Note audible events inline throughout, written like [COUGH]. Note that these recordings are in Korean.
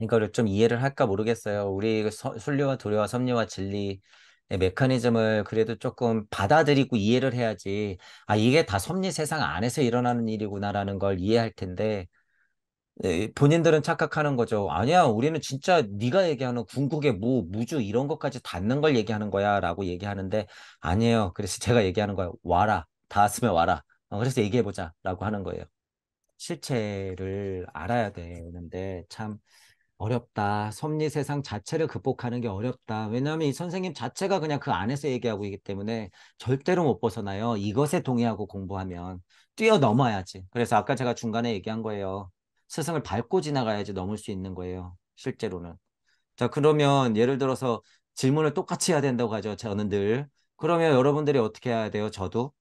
이거를 좀 이해를 할까 모르겠어요. 우리 서, 순리와 도리와 섭리와 진리 의 메커니즘을 그래도 조금 받아들이고 이해를 해야지 아 이게 다 섭리 세상 안에서 일어나는 일이구나라는 걸 이해할 텐데 본인들은 착각하는 거죠. 아니야, 우리는 진짜 네가 얘기하는 궁극의 무, 무주 이런 것까지 닿는 걸 얘기하는 거야라고 얘기하는데 아니에요. 그래서 [LAUGHS] 제가 얘기하는 거야 와라, 닿았으면 와라. 어, 그래서 얘기해 보자라고 하는 거예요. 실체를 알아야 되는데 참 어렵다. 섭리 세상 자체를 극복하는 게 어렵다. 왜냐하면 이 선생님 자체가 그냥 그 안에서 얘기하고 있기 때문에 절대로 못 벗어나요. 이것에 동의하고 공부하면 뛰어넘어야지. 그래서 아까 제가 중간에 얘기한 거예요. 스승을 밟고 지나가야지 넘을 수 있는 거예요. 실제로는. 자, 그러면 예를 들어서 질문을 똑같이 해야 된다고 하죠. 저는 늘. 그러면 여러분들이 어떻게 해야 돼요? 저도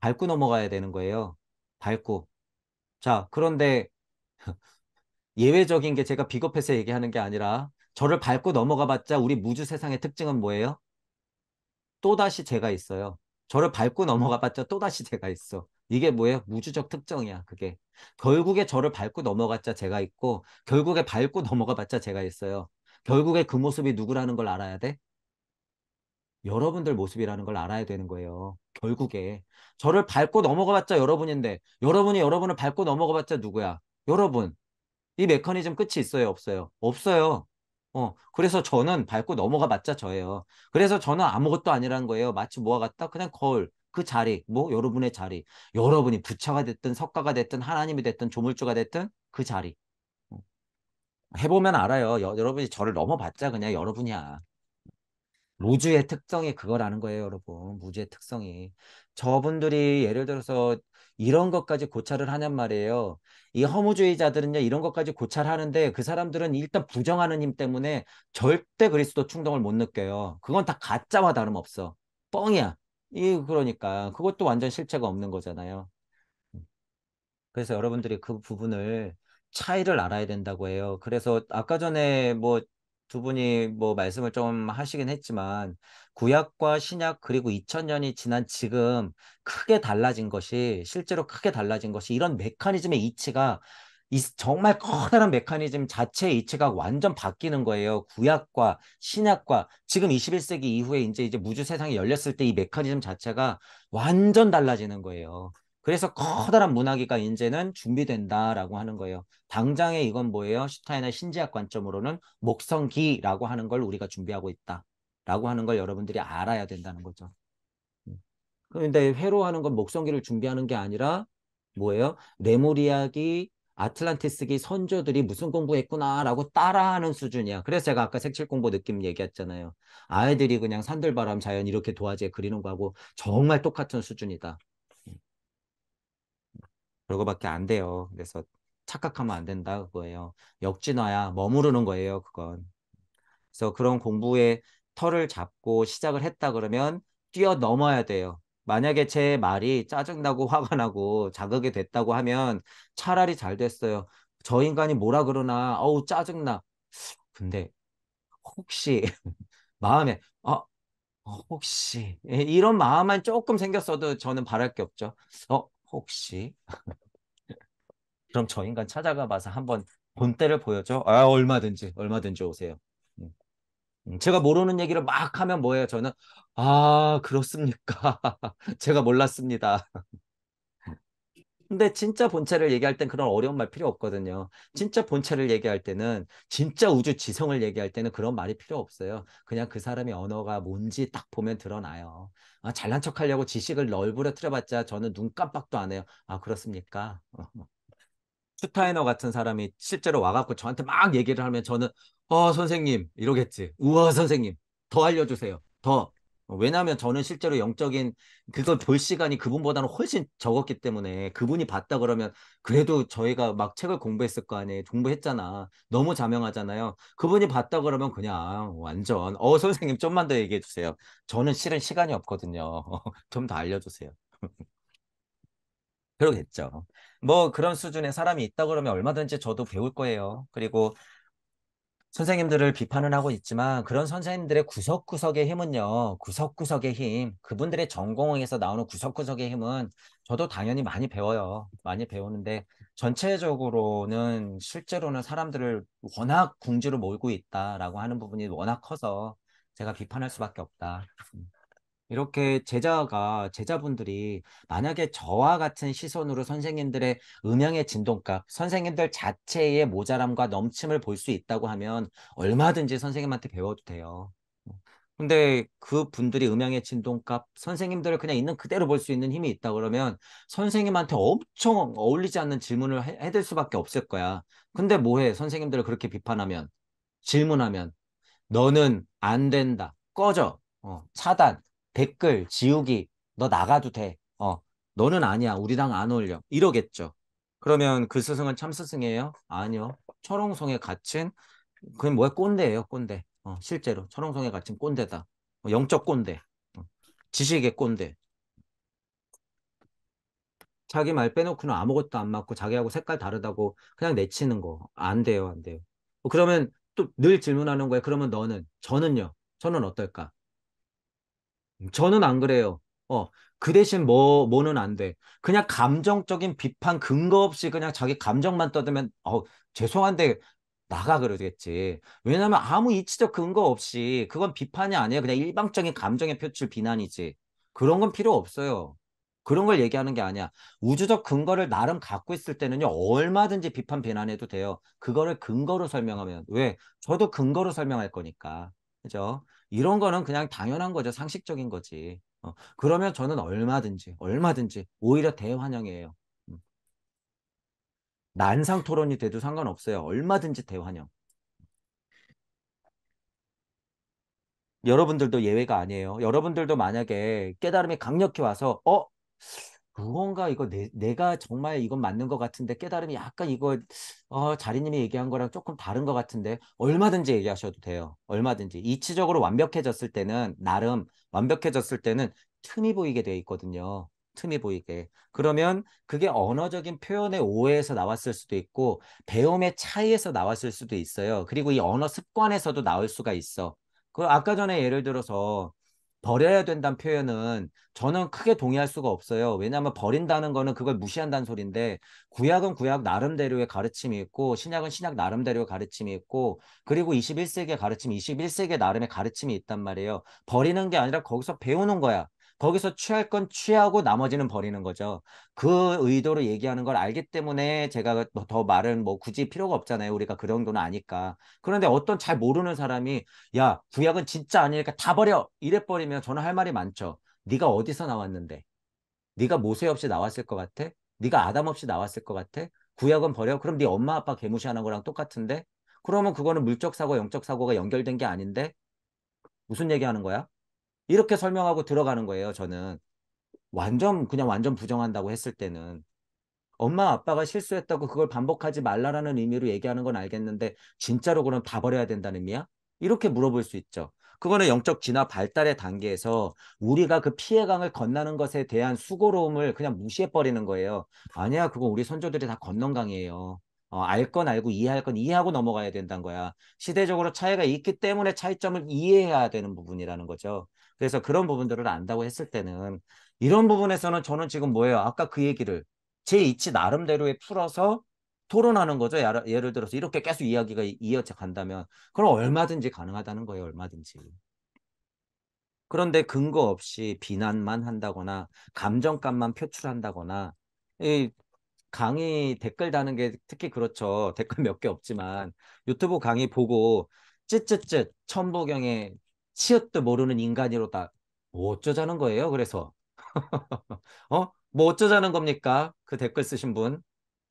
밟고 넘어가야 되는 거예요. 밟고. 자, 그런데 예외적인 게 제가 비겁해서 얘기하는 게 아니라 저를 밟고 넘어가 봤자 우리 무주 세상의 특징은 뭐예요? 또다시 제가 있어요. 저를 밟고 음. 넘어가 봤자 또다시 제가 있어. 이게 뭐예요? 무주적 특정이야, 그게. 결국에 저를 밟고 넘어갔자 제가 있고, 결국에 밟고 넘어가 봤자 제가 있어요. 결국에 그 모습이 누구라는 걸 알아야 돼? 여러분들 모습이라는 걸 알아야 되는 거예요. 결국에. 저를 밟고 넘어가 봤자 여러분인데, 여러분이 여러분을 밟고 넘어가 봤자 누구야? 여러분. 이 메커니즘 끝이 있어요, 없어요? 없어요. 어, 그래서 저는 밟고 넘어가 맞자 저예요. 그래서 저는 아무것도 아니라는 거예요. 마치 뭐와 같다? 그냥 거울. 그 자리, 뭐 여러분의 자리. 여러분이 부처가 됐든 석가가 됐든 하나님이 됐든 조물주가 됐든 그 자리. 어. 해보면 알아요. 여, 러분이 저를 넘어봤자 그냥 여러분이야. 로즈의 특성이 그거라는 거예요, 여러분. 무주의 특성이. 저분들이 예를 들어서 이런 것까지 고찰을 하냔 말이에요. 이 허무주의자들은요, 이런 것까지 고찰하는데 그 사람들은 일단 부정하는 힘 때문에 절대 그리스도 충동을 못 느껴요. 그건 다 가짜와 다름없어. 뻥이야. 이 그러니까 그것도 완전 실체가 없는 거잖아요. 음. 그래서 여러분들이 그 부분을 차이를 알아야 된다고 해요. 그래서 아까 전에 뭐두 분이 뭐 말씀을 좀 하시긴 했지만 구약과 신약 그리고 2000년이 지난 지금 크게 달라진 것이 실제로 크게 달라진 것이 이런 메커니즘의 이치가 이 정말 커다란 메커니즘 자체의 이치가 완전 바뀌는 거예요. 구약과 신약과 지금 21세기 이후에 이제 이제 무주 세상이 열렸을 때 이 메커니즘 자체가 완전 달라지는 거예요. 그래서 커다란 문화기가 이제는 준비된다라고 하는 거예요. 당장에 이건 뭐예요? 슈타인의 신지학 관점으로는 목성기라고 하는 걸 우리가 준비하고 있다라고 하는 걸 여러분들이 알아야 된다는 거죠. 음. 그런데 회로하는 건 목성기를 준비하는 게 아니라 뭐예요? 레모리학이 아틀란티스기 선조들이 무슨 공부했구나라고 따라하는 수준이야. 그래서 제가 아까 색칠 공부 느낌 얘기했잖아요. 아이들이 그냥 산들바람 자연 이렇게 도화지에 그리는 거하고 정말 똑같은 수준이다. 그거밖에안 돼요. 그래서 착각하면 안 된다 그거예요. 역진화야 머무르는 거예요 그건. 그래서 그런 공부에 털을 잡고 시작을 했다 그러면 뛰어넘어야 돼요. 만약에 제 말이 짜증나고 [LAUGHS] 화가 나고 자극이 됐다고 하면 차라리 잘 됐어요. 저 인간이 뭐라 그러나 어우 짜증나. 근데 혹시 [LAUGHS] 마음에 어, 어 혹시 예, 이런 마음만 조금 생겼어도 저는 바랄 게 없죠. 어 혹시 [LAUGHS] 그럼 저 인간 찾아가 봐서 한번 본때를 보여줘. 아 얼마든지 얼마든지 오세요. 음. 음, 제가 모르는 얘기를 막 하면 뭐예요? 저는 아 그렇습니까? [LAUGHS] 제가 몰랐습니다. 근데 진짜 본체를 얘기할 땐 그런 어려운 말 필요 없거든요. 진짜 본체를 얘기할 때는 진짜 우주 지성을 얘기할 때는 그런 말이 필요 없어요. 그냥 그 사람의 언어가 뭔지 딱 보면 드러나요. 아, 잘난 척하려고 지식을 널브러틀어봤자 저는 눈 깜빡도 안 해요. 아 그렇습니까? [LAUGHS] 슈타이너 같은 사람이 실제로 와갖고 저한테 막 얘기를 하면 저는 어 선생님 이러겠지. 우와 선생님 더 알려주세요. 더 어, 왜냐하면 저는 실제로 영적인 그걸 볼 시간이 그분보다는 훨씬 적었기 때문에 그분이 봤다 그러면 그래도 저희가 막 책을 공부했을 거 아니에요. 공부했잖아. 너무 자명하잖아요. 그분이 봤다 그러면 그냥 완전 어 선생님 좀만 더 얘기해 주세요. 저는 실은 시간이 없거든요. [LAUGHS] 좀 더 알려주세요. [LAUGHS] 그러겠죠. 뭐 그런 수준의 사람이 있다 그러면 얼마든지 저도 배울 거예요. 그리고 선생님들을 비판은 하고 있지만 그런 선생님들의 구석구석의 힘은요, 구석구석의 힘, 그분들의 전공에서 나오는 구석구석의 힘은 저도 당연히 많이 배워요. 많이 배우는데 전체적으로는 실제로는 사람들을 워낙 궁지로 몰고 있다라고 하는 부분이 워낙 커서 제가 비판할 수밖에 없다. 음. 이렇게 제자가 제자분들이 만약에 저와 같은 시선으로 선생님들의 음향의 진동값, 선생님들 자체의 모자람과 넘침을 볼 수 있다고 하면 얼마든지 선생님한테 배워도 돼요. 근데 그 분들이 음향의 진동값, 선생님들을 그냥 있는 그대로 볼 수 있는 힘이 있다 그러면 선생님한테 엄청 어울리지 않는 질문을 해, 해댈 수밖에 없을 거야. 근데 뭐해? 선생님들을 그렇게 비판하면, 질문하면, 너는 안 된다, 꺼져, 어, 차단, 댓글 지우기 너 나가도 돼. 어 너는 아니야 우리 당안 어울려 이러겠죠. 그러면 그 스승은 참 스승이에요? 아니요. 철옹성에 갇힌 그게 뭐야 꼰대예요 꼰대. 어, 실제로 철옹성에 갇힌 꼰대다. 어, 영적 꼰대. 어, 지식의 꼰대. 자기 말 빼놓고는 아무것도 안 맞고 자기하고 색깔 다르다고 그냥 내치는 거안 돼요 안 돼요. 뭐 그러면 또 늘 질문하는 거예요. 그러면 너는 저는요. 저는 어떨까? 음, 저는 안 그래요. 어, 그 대신 뭐, 뭐는 안 돼. 그냥 감정적인 비판 근거 없이 그냥 자기 감정만 떠들면, 어, 죄송한데, 나가 그러겠지. 왜냐면 아무 이치적 근거 없이, 그건 비판이 아니에요. 그냥 일방적인 감정의 표출 비난이지. 그런 건 필요 없어요. 그런 걸 얘기하는 게 아니야. 우주적 근거를 나름 갖고 있을 때는요, 얼마든지 비판, 비난해도 돼요. 그거를 근거로 설명하면. 왜? 저도 근거로 설명할 거니까. 그죠? 이런 거는 그냥 당연한 거죠. 상식적인 거지. 어, 그러면 저는 얼마든지 얼마든지 오히려 대환영이에요. 음. 난상 토론이 돼도 상관없어요. 얼마든지 대환영. 여러분들도 예외가 아니에요. 여러분들도 만약에 깨달음이 강력히 와서 어 무언가 이거 내, 내가 정말 이건 맞는 것 같은데 깨달음이 약간 이거 어, 자리님이 얘기한 거랑 조금 다른 것 같은데 얼마든지 얘기하셔도 돼요. 얼마든지 이치적으로 완벽해졌을 때는 나름 완벽해졌을 때는 틈이 보이게 돼 있거든요. 틈이 보이게. 그러면 그게 언어적인 표현의 오해에서 나왔을 수도 있고 배움의 차이에서 나왔을 수도 있어요. 그리고 이 언어 습관에서도 나올 수가 있어. 그 아까 전에 예를 들어서 버려야 된다는 표현은 저는 크게 동의할 수가 없어요. 왜냐하면 버린다는 거는 그걸 무시한다는 소리인데 구약은 구약 나름대로의 가르침이 있고 신약은 신약 나름대로의 가르침이 있고 그리고 21세기의 가르침, 21세기 의 나름의 가르침이 있단 말이에요. 버리는 게 아니라 거기서 배우는 거야. 거기서 취할 건 취하고 나머지는 버리는 거죠. 그 의도로 얘기하는 걸 알기 때문에 제가 뭐 더 말은 뭐 굳이 필요가 없잖아요. 우리가 그 정도는 아니까. 그런데 어떤 잘 모르는 사람이 야 구약은 진짜 아니니까 다 버려 이래 버리면 저는 할 말이 많죠. 네가 어디서 나왔는데? 네가 모세 없이 나왔을 것 같아? 네가 아담 없이 나왔을 것 같아? 구약은 버려? 그럼 네 엄마 아빠 개무시하는 거랑 똑같은데? 그러면 그거는 물적 사고, 영적 사고가 연결된 게 아닌데 무슨 얘기하는 거야? 이렇게 설명하고 들어가는 거예요, 저는. 완전, 그냥 완전 부정한다고 했을 때는. 엄마, 아빠가 실수했다고 그걸 반복하지 말라라는 의미로 얘기하는 건 알겠는데, 진짜로 그럼 다 버려야 된다는 의미야? 이렇게 물어볼 수 있죠. 그거는 영적 진화 발달의 단계에서 우리가 그 피해강을 건너는 것에 대한 수고로움을 그냥 무시해버리는 거예요. 아니야, 그건 우리 선조들이 다 건넌 강이에요. 어, 알 건 알고 이해할 건 이해하고 넘어가야 된다는 거야. 시대적으로 차이가 있기 때문에 차이점을 이해해야 되는 부분이라는 거죠. 그래서 그런 부분들을 안다고 했을 때는 이런 부분에서는 저는 지금 뭐예요? 아까 그 얘기를 제 이치 나름대로에 풀어서 토론하는 거죠. 예를 들어서 이렇게 계속 이야기가 이어져 간다면 그럼 얼마든지 가능하다는 거예요. 얼마든지. 그런데 근거 없이 비난만 한다거나 감정값만 표출한다거나 이 강의 댓글 다는 게 특히 그렇죠. [LAUGHS] 댓글 몇 개 없지만 유튜브 강의 보고 쯧쯧쯧 천보경에 치읓도 모르는 인간이로다. 뭐 어쩌자는 거예요? 그래서 [LAUGHS] 어? 뭐 어쩌자는 겁니까? 그 댓글 쓰신 분.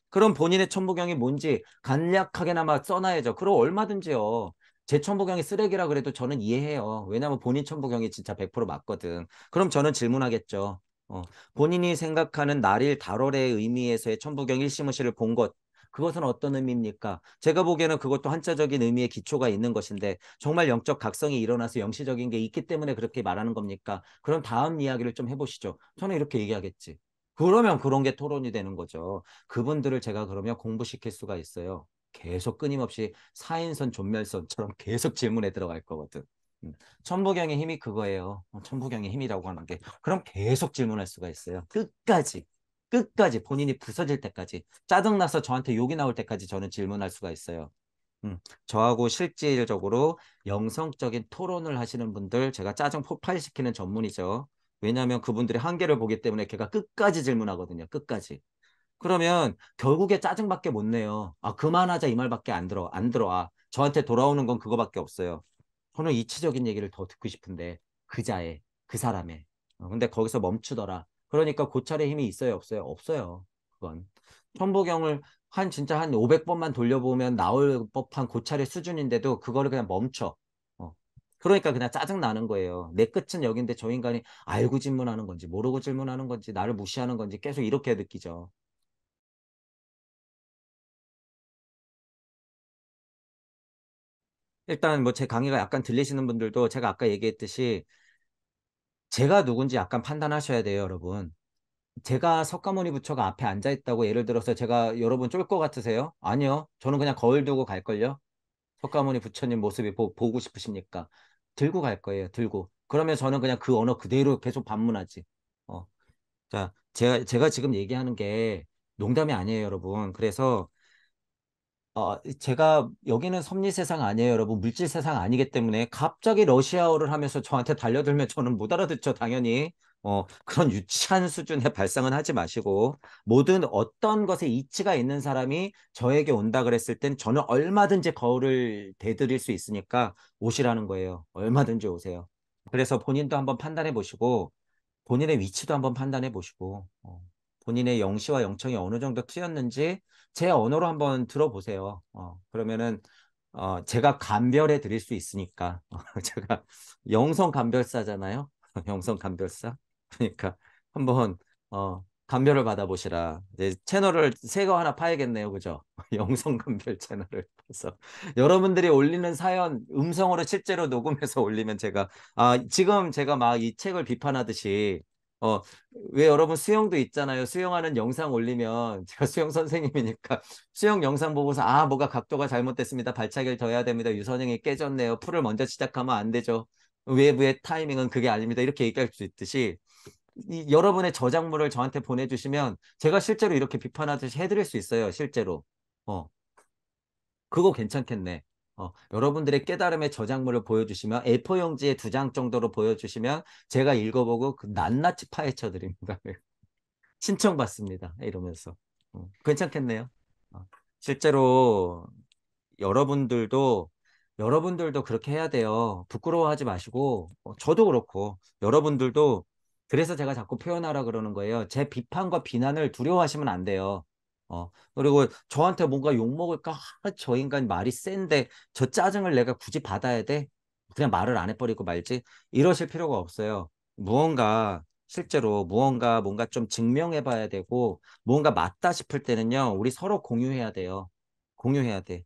그럼 본인의 천보경이 뭔지 간략하게나마 써놔야죠. 그럼 얼마든지요. 제 천부경이 쓰레기라 그래도 저는 이해해요. 왜냐하면 본인 천부경이 진짜 100% 맞거든. 그럼 저는 질문하겠죠. 어, 본인이 생각하는 나릴 다롤의 의미에서의 천부경 일시무시를 본 것, 그것은 어떤 의미입니까? 제가 보기에는 그것도 한자적인 의미의 기초가 있는 것인데 정말 영적 각성이 일어나서 영시적인 게 있기 때문에 그렇게 말하는 겁니까? 그럼 다음 이야기를 좀 해보시죠. 저는 이렇게 얘기하겠지. 그러면 그런 게 토론이 되는 거죠. 그분들을 제가 그러면 공부시킬 수가 있어요. 계속 끊임없이 사인선, 존멸선처럼 [LAUGHS] 계속 질문에 들어갈 거거든. 음. 천부경의 힘이 그거예요. 어, 천부경의 힘이라고 하는 게. 그럼 계속 질문할 수가 있어요. 끝까지. 끝까지 본인이 부서질 때까지 짜증나서 저한테 욕이 나올 때까지 저는 질문할 수가 있어요. 음, 저하고 실질적으로 영성적인 토론을 하시는 분들 제가 짜증 폭발시키는 전문이죠. 왜냐하면 그분들의 한계를 보기 때문에 걔가 끝까지 질문하거든요. 끝까지. 그러면 결국에 짜증밖에 못 내요. 아 그만하자 이 말밖에 안 들어. 안 들어. 와 저한테 돌아오는 건 그거밖에 없어요. 저는 이치적인 얘기를 더 듣고 싶은데 그자에그사람에 어, 근데 거기서 멈추더라 그러니까 고찰의 힘이 있어요 없어요 없어요 그건 천부경을 한 진짜 한 500번만 돌려보면 나올 법한 고찰의 수준인데도 그거를 그냥 멈춰 어. 그러니까 그냥 짜증 나는 거예요 내 끝은 여기인데 저 인간이 알고 질문하는 건지 모르고 질문하는 건지 나를 무시하는 건지 계속 이렇게 느끼죠 일단 뭐 제 강의가 약간 들리시는 분들도 제가 아까 얘기했듯이 제가 누군지 약간 판단하셔야 돼요, 여러분. 제가 석가모니 부처가 앞에 앉아 있다고 예를 들어서 제가 여러분 쫄 것 같으세요? 아니요. 저는 그냥 거울 들고 갈걸요. 석가모니 부처님 모습이 보, 보고 싶으십니까? 들고 갈 거예요. 들고. 그러면 저는 그냥 그 언어 그대로 계속 반문하지. 어. 자, 제가, 제가 지금 얘기하는 게 농담이 아니에요, 여러분. 그래서 어, 제가 여기는 섭리 세상 아니에요, 여러분. 물질 세상 아니기 때문에 갑자기 러시아어를 하면서 저한테 달려들면 저는 못 알아듣죠, 당연히. 어, 그런 유치한 수준의 발상은 하지 마시고 모든 어떤 것에 이치가 있는 사람이 저에게 온다 그랬을 땐 저는 얼마든지 거울을 대드릴 수 있으니까 오시라는 거예요. 얼마든지 오세요. 그래서 본인도 한번 판단해 보시고 본인의 위치도 한번 판단해 보시고 어, 본인의 영시와 영청이 어느 정도 트였는지 제 언어로 한번 들어보세요. 어, 그러면은 어, 제가 감별해 드릴 수 있으니까 [LAUGHS] 제가 영성 감별사잖아요. [LAUGHS] 영성 감별사. 그러니까 한번 어, 감별을 받아보시라. 이제 채널을 새 거 하나 파야겠네요, 그죠? [LAUGHS] 영성 감별 채널을 그서 여러분들이 올리는 사연 음성으로 실제로 녹음해서 올리면 제가 아 지금 제가 막 이 책을 비판하듯이 어, 왜 여러분 수영도 있잖아요. 수영하는 영상 올리면 제가 수영 선생님이니까 [LAUGHS] 수영 영상 보고서 아, 뭐가 각도가 잘못됐습니다. 발차기를 더 해야 됩니다. 유선형이 깨졌네요. 풀을 먼저 시작하면 안 되죠. 외부의 타이밍은 그게 아닙니다. 이렇게 얘기할 수 있듯이 이, 여러분의 저작물을 저한테 보내주시면 제가 실제로 이렇게 비판하듯이 해드릴 수 있어요. 실제로. 어. 그거 괜찮겠네. 어, 여러분들의 깨달음의 저작물을 보여주시면 A4 용지의두 장 정도로 보여주시면 제가 읽어보고 그 낱낱이 파헤쳐 드립니다. [LAUGHS] 신청 받습니다. 이러면서 어, 괜찮겠네요. 어, 실제로 여러분들도 여러분들도 그렇게 해야 돼요. 부끄러워하지 마시고 어, 저도 그렇고 여러분들도 그래서 제가 자꾸 표현하라 그러는 거예요. 제 비판과 비난을 두려워하시면 안 돼요. 어, 그리고 저한테 뭔가 욕먹을까? 아, 저 인간 말이 센데 저 짜증을 내가 굳이 받아야 돼? 그냥 말을 안 해버리고 말지? 이러실 필요가 없어요. 무언가 실제로 무언가 뭔가 좀 증명해 봐야 되고 무언가 맞다 싶을 때는요. 우리 서로 공유해야 돼요. 공유해야 돼.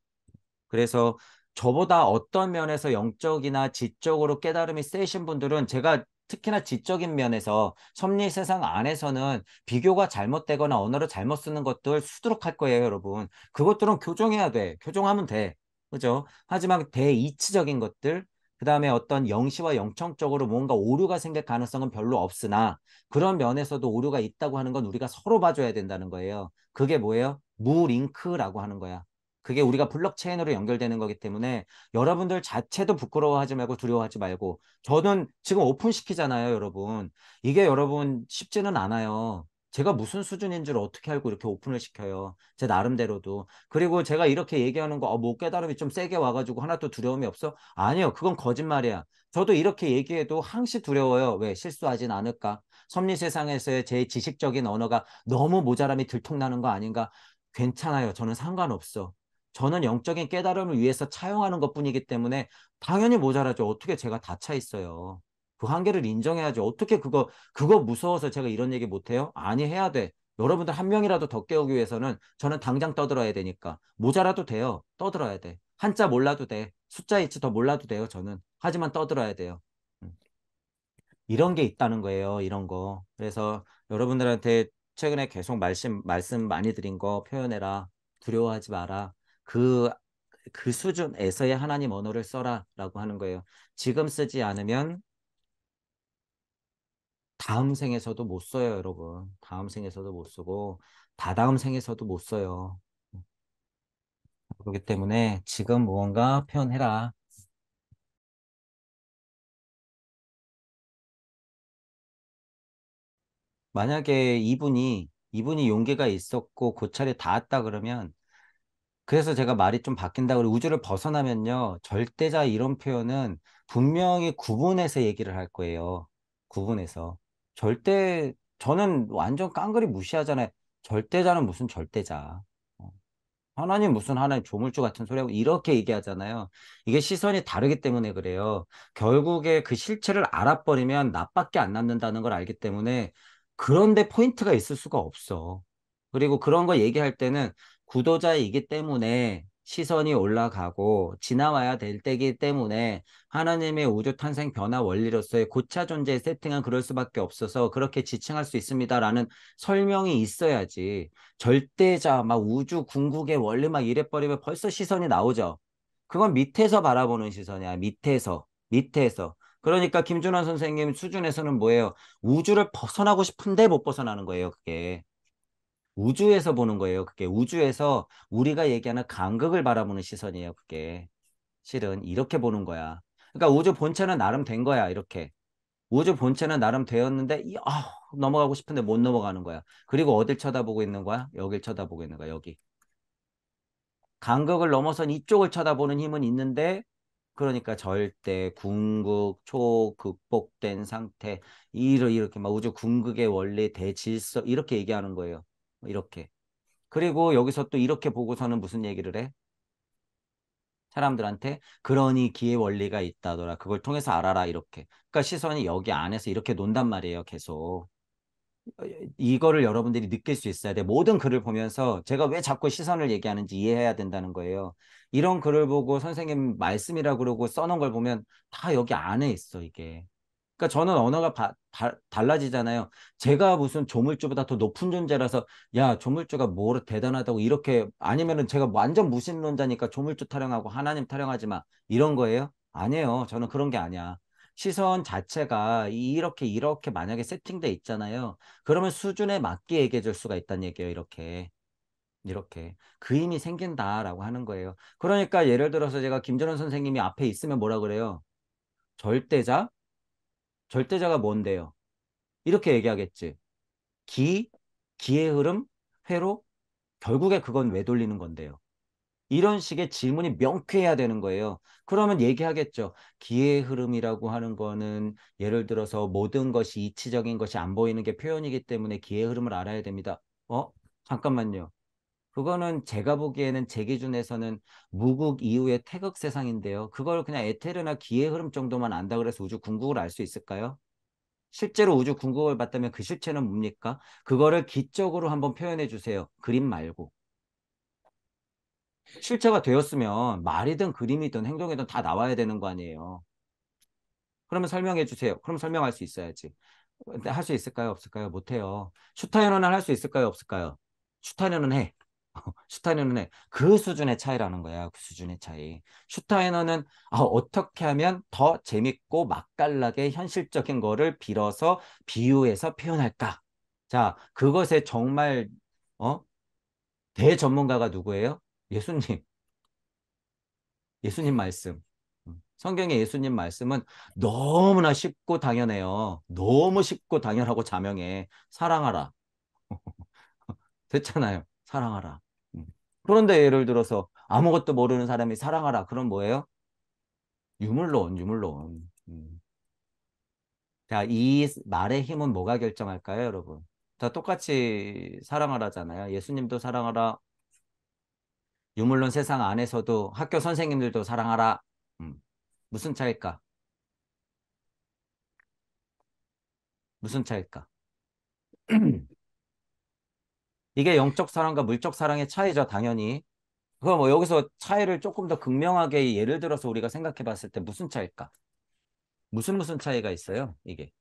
그래서 저보다 어떤 면에서 영적이나 지적으로 깨달음이 세신 분들은 제가 특히나 지적인 면에서 섭리 세상 안에서는 비교가 잘못되거나 언어를 잘못 쓰는 것들 수두룩할 거예요, 여러분. 그것들은 교정해야 돼. 교정하면 돼. 그죠? 하지만 대이치적인 것들, 그 다음에 어떤 영시와 영청적으로 뭔가 오류가 생길 가능성은 별로 없으나 그런 면에서도 오류가 있다고 하는 건 우리가 서로 봐줘야 된다는 거예요. 그게 뭐예요? 무링크라고 하는 거야. 그게 우리가 블록체인으로 연결되는 거기 때문에 여러분들 자체도 부끄러워하지 말고 두려워하지 말고 저는 지금 오픈시키잖아요, 여러분. 이게 여러분 쉽지는 않아요. 제가 무슨 수준인 줄 어떻게 알고 이렇게 오픈을 시켜요. 제 나름대로도. 그리고 제가 이렇게 얘기하는 거, 어, 뭐 깨달음이 좀 세게 와가지고 하나 또 두려움이 없어? 아니요. 그건 거짓말이야. 저도 이렇게 얘기해도 항시 두려워요. 왜? 실수하진 않을까? 섭리 세상에서의 제 지식적인 언어가 너무 모자람이 들통나는 거 아닌가? 괜찮아요. 저는 상관없어. 저는 영적인 깨달음을 위해서 차용하는 것뿐이기 때문에 당연히 모자라죠. 어떻게 제가 다 차 있어요. 그 한계를 인정해야죠. 어떻게 그거 그거 무서워서 제가 이런 얘기 못해요? 아니 해야 돼. 여러분들 한 명이라도 더 깨우기 위해서는 저는 당장 떠들어야 되니까 모자라도 돼요. 떠들어야 돼. 한자 몰라도 돼. 숫자 이치 더 몰라도 돼요. 저는 하지만 떠들어야 돼요. 음. 이런 게 있다는 거예요. 이런 거. 그래서 여러분들한테 최근에 계속 말씀 말씀 많이 드린 거 표현해라. 두려워하지 마라. 그, 그 수준에서의 하나님 언어를 써라라고 하는 거예요. 지금 쓰지 않으면 다음 생에서도 못 써요, 여러분. 다음 생에서도 못 쓰고 다다음 생에서도 못 써요. 그렇기 때문에 지금 무언가 표현해라. 만약에 이분이 이분이 용기가 있었고 고찰이 그 닿았다 그러면 그래서 제가 말이 좀 바뀐다고 우주를 벗어나면요. 절대자 이런 표현은 분명히 구분해서 얘기를 할 거예요. 구분해서. 절대 저는 완전 깡그리 무시하잖아요. 절대자는 무슨 절대자. 어. 하나님 무슨 하나님 조물주 같은 소리하고 이렇게 얘기하잖아요. 이게 시선이 다르기 때문에 그래요. 결국에 그 실체를 알아버리면 나밖에 안 남는다는 걸 알기 때문에 그런데 포인트가 있을 수가 없어. 그리고 그런 거 얘기할 때는 구도자이기 때문에 시선이 올라가고 지나와야 될 때이기 때문에 하나님의 우주 탄생 변화 원리로서의 고차 존재의 세팅은 그럴 수밖에 없어서 그렇게 지칭할 수 있습니다라는 설명이 있어야지 절대자 막 우주 궁극의 원리 막 이래버리면 벌써 시선이 나오죠. 그건 밑에서 바라보는 시선이야. 밑에서 밑에서 그러니까 김준환 선생님 수준에서는 뭐예요? 우주를 벗어나고 싶은데 못 벗어나는 거예요. 그게 우주에서 보는 거예요. 그게 우주에서 우리가 얘기하는 간극을 바라보는 시선이에요. 그게 실은 이렇게 보는 거야. 그러니까 우주 본체는 나름 된 거야. 이렇게 우주 본체는 나름 되었는데 아, 넘어가고 싶은데 못 넘어가는 거야. 그리고 어딜 쳐다보고 있는 거야? 여길 쳐다보고 있는 거야. 여기. 간극을 넘어선 이쪽을 쳐다보는 힘은 있는데 그러니까 절대 궁극 초극복된 상태 이로 이렇게 막 우주 궁극의 원리 대질서 이렇게 얘기하는 거예요. 뭐 이렇게. 그리고 여기서 또 이렇게 보고서는 무슨 얘기를 해? 사람들한테 그러니 기의 원리가 있다더라. 그걸 통해서 알아라 이렇게. 그러니까 시선이 여기 안에서 이렇게 논단 말이에요. 계속. 어, 이거를 여러분들이 느낄 수 있어야 돼. 모든 글을 보면서 제가 왜 자꾸 시선을 얘기하는지 이해해야 된다는 거예요. 이런 글을 보고 선생님 말씀이라고 그러고 써놓은 걸 보면 다 여기 안에 있어 이게. 그러니까 저는 언어가 바, 바, 달라지잖아요. 제가 무슨 조물주보다 더 높은 존재라서 야 조물주가 뭐로 대단하다고 이렇게 아니면은 제가 완전 무신론자니까 조물주 타령하고 하나님 타령하지 마 이런 거예요? 아니에요. 저는 그런 게 아니야. 시선 자체가 이렇게 이렇게 만약에 세팅돼 있잖아요. 그러면 수준에 맞게 얘기해 줄 수가 있다는 얘기예요. 이렇게. 이렇게 그 힘이 생긴다라고 하는 거예요. 그러니까 예를 들어서 제가 김전원 선생님이 앞에 있으면 뭐라 그래요? 절대자, 절대자가 뭔데요? 이렇게 얘기하겠지. 기, 기의 흐름, 회로 결국에 그건 왜 돌리는 건데요? 이런 식의 질문이 명쾌해야 되는 거예요. 그러면 얘기하겠죠. 기의 흐름이라고 하는 거는 예를 들어서 모든 것이 이치적인 것이 안 보이는 게 표현이기 때문에 기의 흐름을 알아야 됩니다. 어? 잠깐만요. 그거는 제가 보기에는 제 기준에서는 무국 이후의 태극 세상인데요. 그걸 그냥 에테르나 기의 흐름 정도만 안다 그래서 우주 궁극을 알 수 있을까요? 실제로 우주 궁극을 봤다면 그 실체는 뭡니까? 그거를 기적으로 한번 표현해 주세요. 그림 말고. 실체가 되었으면 말이든 그림이든 행동이든 다 나와야 되는 거 아니에요. 그러면 설명해 주세요. 그럼 설명할 수 있어야지. 할 수 있을까요? 없을까요? 못해요. 슈타연언을 할 수 있을까요? 없을까요? 슈타연언은 해. [LAUGHS] 슈타이너는 그 수준의 차이라는 거야. 그 수준의 차이. 슈타이너는 아, 어떻게 하면 더 재밌고 맛깔나게 현실적인 거를 빌어서 비유해서 표현할까? 자, 그것에 정말 어? 대전문가가 누구예요? 예수님. [LAUGHS] 예수님 말씀. 음, 성경의 예수님 말씀은 너무나 쉽고 당연해요. 너무 쉽고 당연하고 자명해. 사랑하라. [LAUGHS] 됐잖아요. 사랑하라. 음. 그런데 예를 들어서 아무것도 모르는 사람이 사랑하라. 그럼 뭐예요? 유물론, 유물론. 음. 자, 이 말의 힘은 뭐가 결정할까요, 여러분? 다 똑같이 사랑하라잖아요. 예수님도 사랑하라. 유물론 세상 안에서도 학교 선생님들도 사랑하라. 음. 무슨 차일까? 무슨 차일까? [CLEARS THROAT] [CLEARS THROAT] [CLEARS THROAT] 이게 영적 사랑과 물적 사랑의 차이죠, 당연히. 그럼 뭐 여기서 차이를 조금 더 극명하게 예를 들어서 우리가 생각해 봤을 때 무슨 차일까? 무슨 무슨 차이가 있어요, 이게?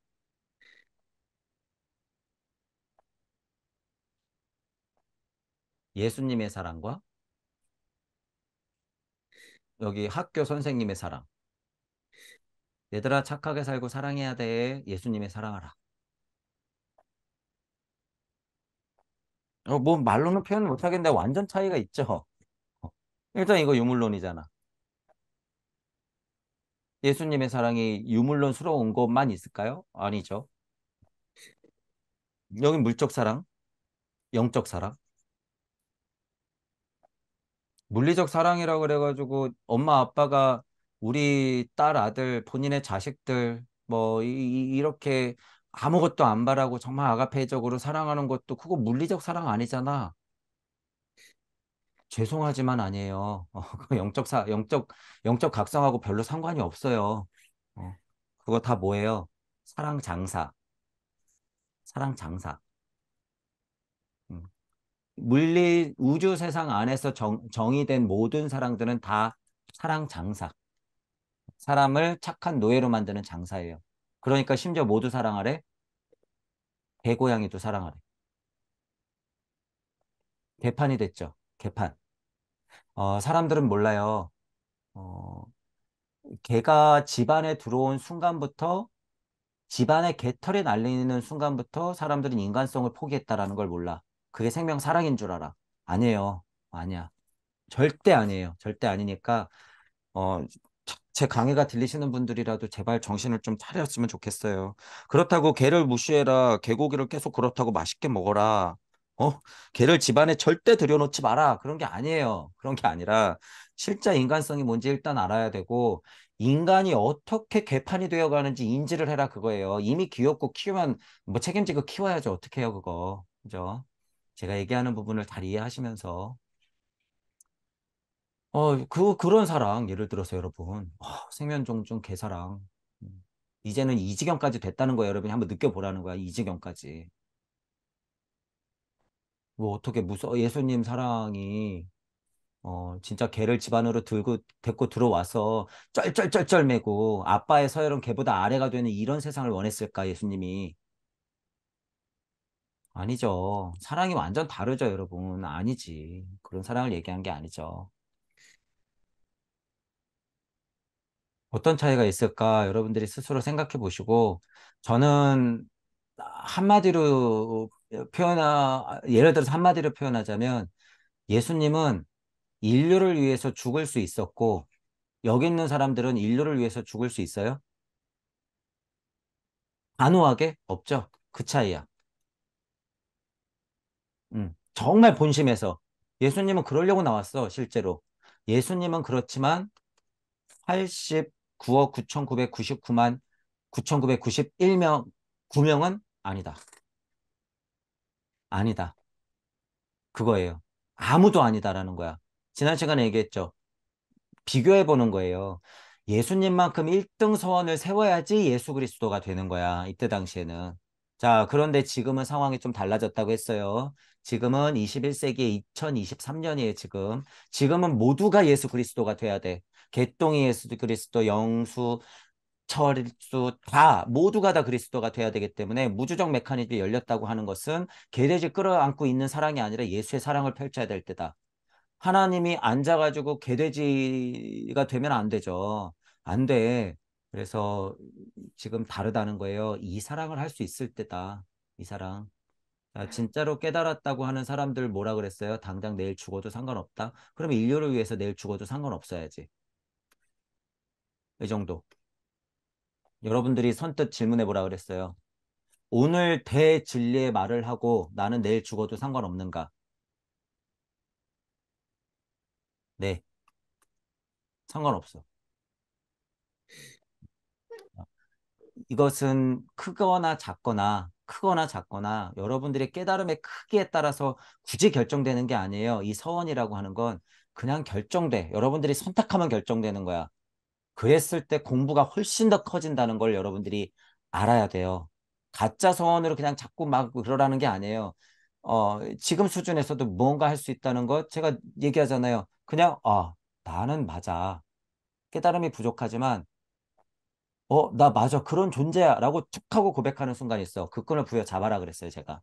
예수님의 사랑과 여기 학교 선생님의 사랑. 얘들아 착하게 살고 사랑해야 돼. 예수님의 사랑하라. 어, 뭐 말로는 표현 못 하겠는데 완전 차이가 있죠. 일단 이거 유물론이잖아. 예수님의 사랑이 유물론스러운 것만 있을까요? 아니죠. 여기 물적 사랑, 영적 사랑. 물리적 사랑이라고 그래가지고 엄마 아빠가 우리 딸 아들 본인의 자식들 뭐 이, 렇게 아무것도 안 바라고 정말 아가페적으로 사랑하는 것도 그거 물리적 사랑 아니잖아. 죄송하지만 아니에요. 어, [LAUGHS] 영적 사, 영적, 영적 각성하고 별로 상관이 없어요. 어, 그거 다 뭐예요? 사랑 장사. 사랑 장사. 음. 물리, 우주 세상 안에서 정, 정의된 모든 사랑들은 다 사랑 장사. 사람을 착한 노예로 만드는 장사예요. 그러니까 심지어 모두 사랑하래? 개고양이도 사랑하래. 개판이 됐죠. 개판. 어, 사람들은 몰라요. 어, 개가 집안에 들어온 순간부터 집안에 개털이 날리는 순간부터 사람들은 인간성을 포기했다라는 걸 몰라. 그게 생명 사랑인 줄 알아. 아니에요. 아니야. 절대 아니에요. 절대 아니니까 어, 제 강의가 들리시는 분들이라도 제발 정신을 좀 차렸으면 좋겠어요. 그렇다고 개를 무시해라. 개고기를 계속 그렇다고 맛있게 먹어라. 어? 개를 집안에 절대 들여놓지 마라. 그런 게 아니에요. 그런 게 아니라 실제 인간성이 뭔지 일단 알아야 되고 인간이 어떻게 개판이 되어 가는지 인지를 해라 그거예요. 이미 귀엽고 키우면 뭐 책임지고 키워야죠. 어떻게 해요, 그거. 그죠? 제가 얘기하는 부분을 다 이해하시면서 어, 그, 그런 사랑, 예를 들어서 여러분. 어, 아, 생면종종 개사랑. 음, 이제는 이 지경까지 됐다는 거야, 여러분이 한번 느껴보라는 거야, 이 지경까지. 뭐 어떻게 무서 워 예수님 사랑이 어 진짜 개를 집안으로 들고 데리고 들어와서 쩔쩔쩔쩔 매고 아빠의 서열은 개보다 아래가 되는 이런 세상을 원했을까 예수님이 아니죠 사랑이 완전 다르죠 여러분 아니지 그런 사랑을 얘기한 게 아니죠 어떤 차이가 있을까 여러분들이 스스로 생각해 보시고 저는 한마디로 표현하 예를 들어서 한마디로 표현하자면 예수님은 인류를 위해서 죽을 수 있었고 여기 있는 사람들은 인류를 위해서 죽을 수 있어요? 단호하게 없죠. 그 차이야. 음, 정말 본심에서 예수님은 그러려고 나왔어 실제로 예수님은 그렇지만 80 9억 9,999만 9,991명 9명은 아니다. 아니다. 그거예요. 아무도 아니다라는 거야. 지난 시간에 얘기했죠. 비교해 보는 거예요. 예수님만큼 1등 서원을 세워야지 예수 그리스도가 되는 거야. 이때 당시에는. 자, 그런데 지금은 상황이 좀 달라졌다고 했어요. 지금은 21세기 2023년이에요, 지금. 지금은 모두가 예수 그리스도가 돼야 돼. 개똥이 예수 그리스도, 영수, 철수 다 모두가 다 그리스도가 돼야 되기 때문에 무주적 메커니즘이 열렸다고 하는 것은 개돼지 끌어안고 있는 사랑이 아니라 예수의 사랑을 펼쳐야 될 때다. 하나님이 앉아가지고 개돼지가 되면 안 되죠. 안 돼. 그래서 지금 다르다는 거예요. 이 사랑을 할 수 있을 때다. 이 사랑. 아, 진짜로 깨달았다고 하는 사람들 뭐라 그랬어요? 당장 내일 죽어도 상관없다. 그럼 인류를 위해서 내일 죽어도 상관없어야지. 이 정도. 여러분들이 선뜻 질문해보라 그랬어요. 오늘 대진리의 말을 하고 나는 내일 죽어도 상관없는가? 네. 상관없어. 이것은 크거나 작거나 크거나 작거나 여러분들의 깨달음의 크기에 따라서 굳이 결정되는 게 아니에요. 이 서원이라고 하는 건 그냥 결정돼. 여러분들이 선택하면 결정되는 거야. 그랬을 때 공부가 훨씬 더 커진다는 걸 여러분들이 알아야 돼요. 가짜 소원으로 그냥 자꾸 막 그러라는 게 아니에요. 어, 지금 수준에서도 뭔가 할 수 있다는 것 제가 얘기하잖아요. 그냥 아, 나는 맞아. 깨달음이 부족하지만 어, 나 맞아. 그런 존재야라고 툭 하고 고백하는 순간이 있어. 그 끈을 부여잡아라 그랬어요, 제가.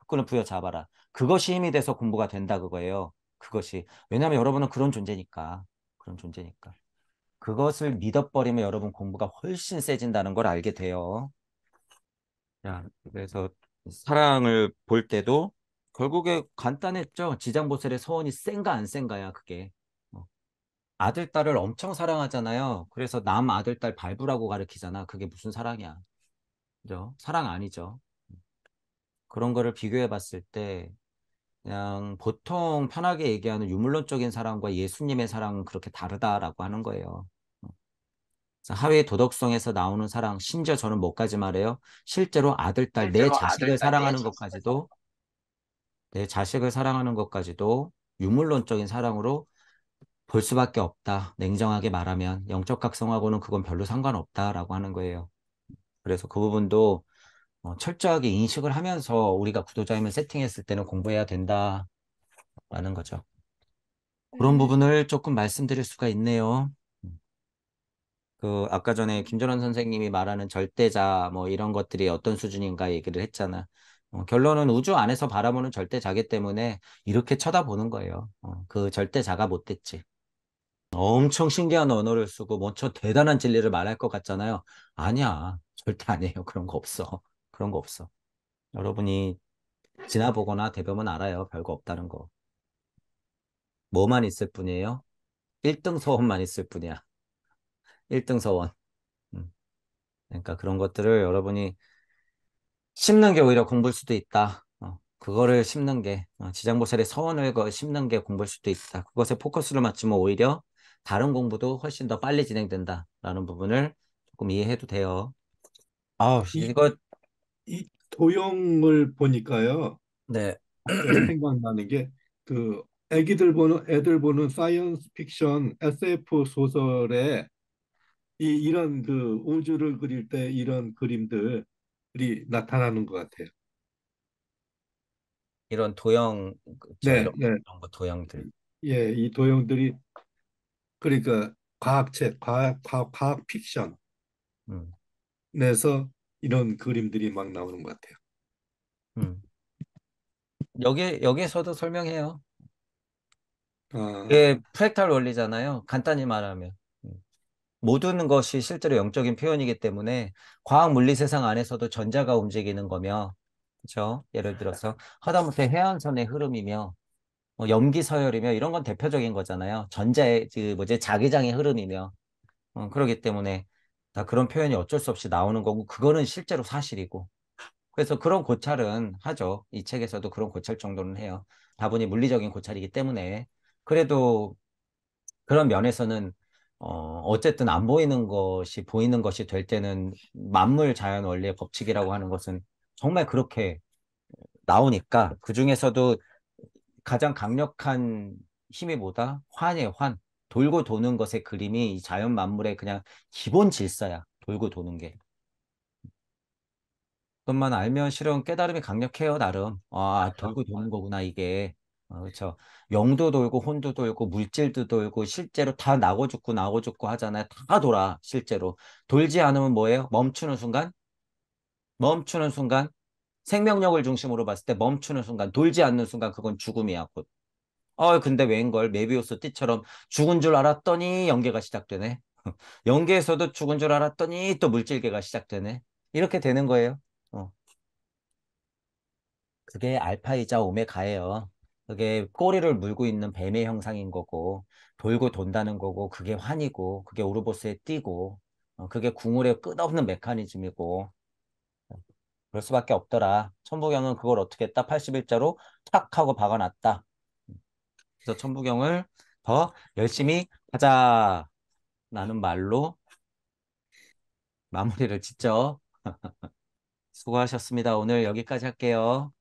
그 끈을 부여잡아라. 그것이 힘이 돼서 공부가 된다 그거예요. 그것이. 왜냐하면 여러분은 그런 존재니까. 그런 존재니까. 그것을 믿어버리면 여러분 공부가 훨씬 세진다는 걸 알게 돼요. 자, 그래서 사랑을 볼 때도 결국에 간단했죠. 지장보살의 서원이 센가 안 센가야 그게. 어. 아들 딸을 엄청 사랑하잖아요. 그래서 남 아들 딸발부라고 가르키잖아. 그게 무슨 사랑이야? 그죠? 사랑 아니죠. 그런 거를 비교해 봤을 때 그냥 보통 편하게 얘기하는 유물론적인 사랑과 예수님의 사랑은 그렇게 다르다라고 하는 거예요. 하위의 도덕성에서 나오는 사랑, 심지어 저는 뭐까지 말해요? 실제로 아들, 딸, 실제로 내 자식을 아들, 사랑하는 내 것까지도 내 자식을 사랑하는 것까지도 유물론적인 사랑으로 볼 수밖에 없다. 냉정하게 말하면 영적 각성하고는 그건 별로 상관없다라고 하는 거예요. 그래서 그 부분도 어, 철저하게 인식을 하면서 우리가 구도자임을 세팅했을 때는 공부해야 된다라는 거죠. 그런 음. 부분을 조금 말씀드릴 수가 있네요. 그 아까 전에 김전원 선생님이 말하는 절대자 뭐 이런 것들이 어떤 수준인가 얘기를 했잖아. 어, 결론은 우주 안에서 바라보는 절대자기 때문에 이렇게 쳐다보는 거예요. 어, 그 절대자가 못됐지. 엄청 신기한 언어를 쓰고 뭐저 대단한 진리를 말할 것 같잖아요. 아니야. 절대 아니에요. 그런 거 없어. 그런 거 없어. 여러분이 지나보거나 대변면 알아요. 별거 없다는 거. 뭐만 있을 뿐이에요? 1등 소원만 있을 뿐이야. 1등 서원. 음. 그러니까 그런 것들을 여러분이 심는 게 오히려 공부일 수도 있다. 어, 그거를 심는 게 어, 지장보살의 서원을 심는 게 공부일 수도 있다. 그것에 포커스를 맞추면 오히려 다른 공부도 훨씬 더 빨리 진행된다라는 부분을 조금 이해해도 돼요. 아, 이거 이, 이 도형을 보니까요. 네. 생각나는 게 그 애기들 보는 애들 보는 사이언스 픽션 SF 소설에 이, 이런 그 우주를 그릴 때 이런 그림들이 나타나는 것 같아요. 이런 도형 그, 네, 이런 네. 거 도형들. 예, 이 도형들이 그러니까 과학책, 과학, 과학, 과학 픽션. 음. 내서 이런 그림들이 막 나오는 것 같아요. 음. 여기 여기에서도 설명해요. 아, 이게 그 프랙탈 원리잖아요. 간단히 말하면. 모든 것이 실제로 영적인 표현이기 때문에 과학 물리 세상 안에서도 전자가 움직이는 거며 그렇죠? 예를 들어서 하다못해 해안선의 흐름이며 뭐 염기 서열이며 이런 건 대표적인 거잖아요. 전자의 그 뭐지 자기장의 흐름이며 어, 그러기 때문에 다 그런 표현이 어쩔 수 없이 나오는 거고 그거는 실제로 사실이고 그래서 그런 고찰은 하죠. 이 책에서도 그런 고찰 정도는 해요. 다분히 물리적인 고찰이기 때문에 그래도 그런 면에서는 어, 어쨌든 안 보이는 것이 보이는 것이 될 때는 만물 자연 원리의 법칙이라고 하는 것은 정말 그렇게 나오니까 그 중에서도 가장 강력한 힘이 보다 환의 환. 돌고 도는 것의 그림이 이 자연 만물의 그냥 기본 질서야. 돌고 도는 게. 그것만 알면 실은 깨달음이 강력해요, 나름. 아, 돌고 도는 거구나, 이게. 아, 그렇죠. 영도 돌고 혼도 돌고 물질도 돌고 실제로 다 나고 죽고 나고 죽고 하잖아요. 다 돌아 실제로. 돌지 않으면 뭐예요? 멈추는 순간? 멈추는 순간? 생명력을 중심으로 봤을 때 멈추는 순간, 돌지 않는 순간 그건 죽음이야 곧. 어 근데 웬걸 메비우스 띠처럼 죽은 줄 알았더니 연계가 시작되네. [LAUGHS] 연계에서도 죽은 줄 알았더니 또 물질계가 시작되네. 이렇게 되는 거예요. 어. 그게 알파이자 오메가예요. 그게 꼬리를 물고 있는 뱀의 형상인 거고 돌고 돈다는 거고 그게 환이고 그게 오르보스의띠고 어, 그게 궁울의 끝없는 메커니즘이고 그럴 수밖에 없더라. 천부경은 그걸 어떻게 딱 81자로 탁 하고 박아놨다. 그래서 천부경을 더 열심히 하자 라는 말로 마무리를 짓죠. [LAUGHS] 수고하셨습니다. 오늘 여기까지 할게요.